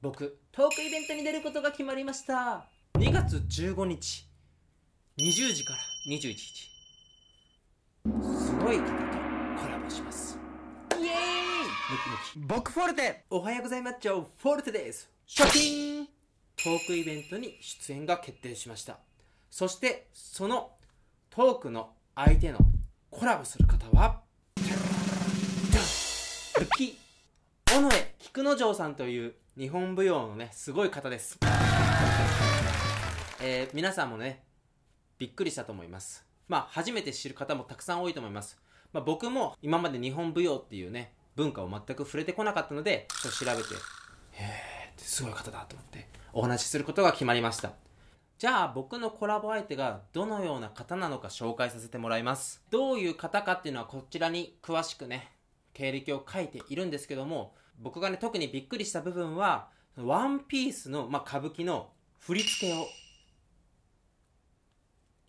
僕トークイベントに出ることが決まりました2月15日20時から21時すごい方とコラボしますイエーイ僕フォルテおはようございますフォルテですショキントークイベントに出演が決定しましたそしてそのトークの相手のコラボする方はルキ尾上菊之丞さんという日本舞踊のねすごい方です、えー、皆さんもねびっくりしたと思いますまあ初めて知る方もたくさん多いと思います、まあ、僕も今まで日本舞踊っていうね文化を全く触れてこなかったのでちょっと調べてへえってすごい方だと思ってお話しすることが決まりましたじゃあ僕のコラボ相手がどのような方なのか紹介させてもらいますどういう方かっていうのはこちらに詳しくね経歴を書いているんですけども、僕がね、特にびっくりした部分は、ワンピースの、まあ、歌舞伎の振り付けを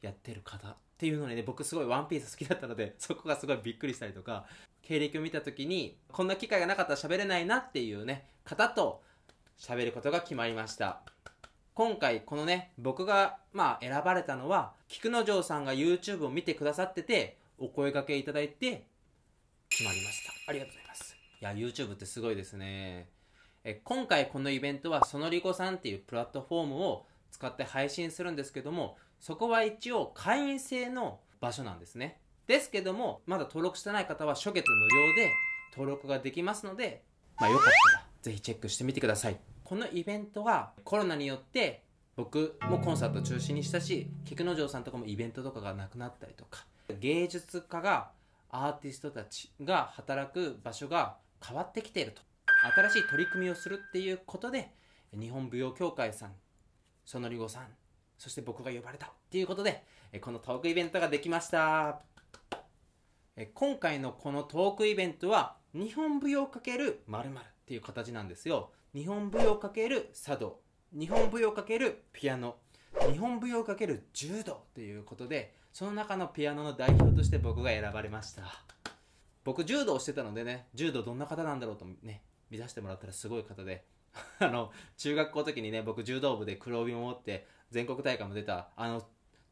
やってる方っていうのにね、僕すごいワンピース好きだったので、そこがすごいびっくりしたりとか、経歴を見た時に、こんな機会がなかったら喋れないなっていうね、方と喋ることが決まりました。今回このね、僕がまあ選ばれたのは、菊之丞さんが YouTube を見てくださってて、お声掛けいただいて、決まりましたありがとうございますいや YouTube ってすごいですねえ今回このイベントはそのりこさんっていうプラットフォームを使って配信するんですけどもそこは一応会員制の場所なんですねですけどもまだ登録してない方は初月無料で登録ができますのでまあよかったらぜひチェックしてみてくださいこのイベントはコロナによって僕もコンサート中止にしたし菊之丞さんとかもイベントとかがなくなったりとか芸術家がアーティストたちが働く場所が変わってきていると新しい取り組みをするっていうことで日本舞踊協会さんそのりごさんそして僕が呼ばれたっていうことでこのトークイベントができました今回のこのトークイベントは日本舞踊×まるっていう形なんですよ日本舞踊×茶道日本舞踊×ピアノ日本舞踊×柔道ということで、その中のピアノの代表として僕が選ばれました。僕柔道してたのでね、柔道どんな方なんだろうとね、見させてもらったらすごい方で、あの、中学校の時にね、僕柔道部で黒帯を持って全国大会も出た、あの、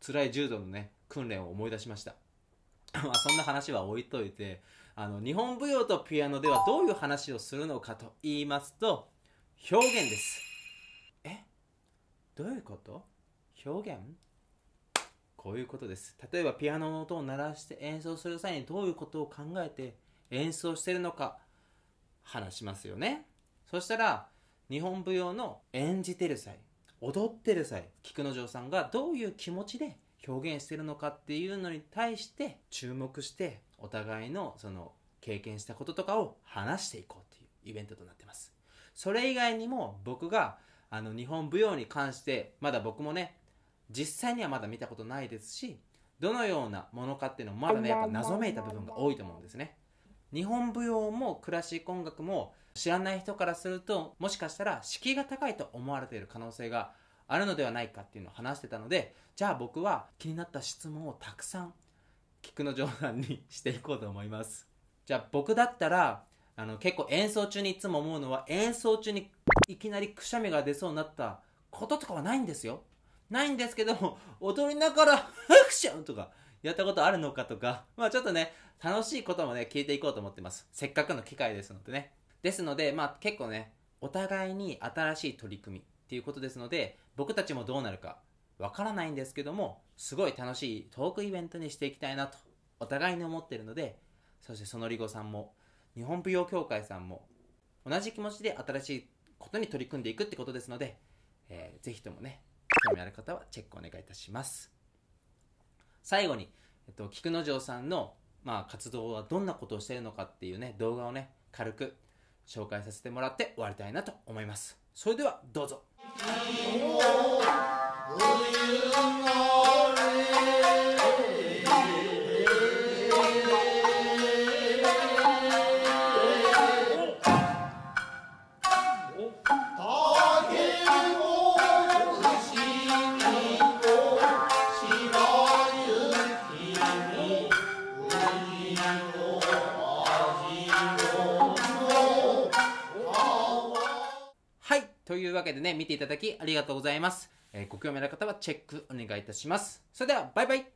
辛い柔道のね、訓練を思い出しました。まあそんな話は置いといて、あの、日本舞踊とピアノではどういう話をするのかと言いますと、表現です。えどういうこと表現こういうことです例えばピアノの音を鳴らして演奏する際にどういうことを考えて演奏してるのか話しますよねそしたら日本舞踊の演じてる際踊ってる際菊之丞さんがどういう気持ちで表現してるのかっていうのに対して注目してお互いのその経験したこととかを話していこうというイベントとなってますそれ以外にも僕があの日本舞踊に関してまだ僕もね実際にはまだ見たことないですしどのようなものかっていうのもまだねやっぱ謎めいた部分が多いと思うんですね日本舞踊もクラシック音楽も知らない人からするともしかしたら敷居が高いと思われている可能性があるのではないかっていうのを話してたのでじゃあ僕は気になった質問をたくさん菊の冗談にしていこうと思いますじゃあ僕だったらあの結構演奏中にいつも思うのは演奏中にいきなりくしゃみが出そうになったこととかはないんですよないんですけど、も、踊りながら、アクションとか、やったことあるのかとか、まあちょっとね、楽しいこともね、聞いていこうと思ってます。せっかくの機会ですのでね。ですので、まあ結構ね、お互いに新しい取り組みっていうことですので、僕たちもどうなるかわからないんですけども、すごい楽しいトークイベントにしていきたいなと、お互いに思ってるので、そしてそのりごさんも、日本舞踊協会さんも、同じ気持ちで新しいことに取り組んでいくってことですので、えー、ぜひともね、興味ある方はチェックお願いいたします。最後に、えっと、菊之丞さんの、まあ、活動はどんなことをしているのかっていうね、動画をね、軽く紹介させてもらって終わりたいなと思います。それでは、どうぞ。というわけでね、見ていただきありがとうございます。えー、ご興味ある方はチェックお願いいたします。それでは、バイバイ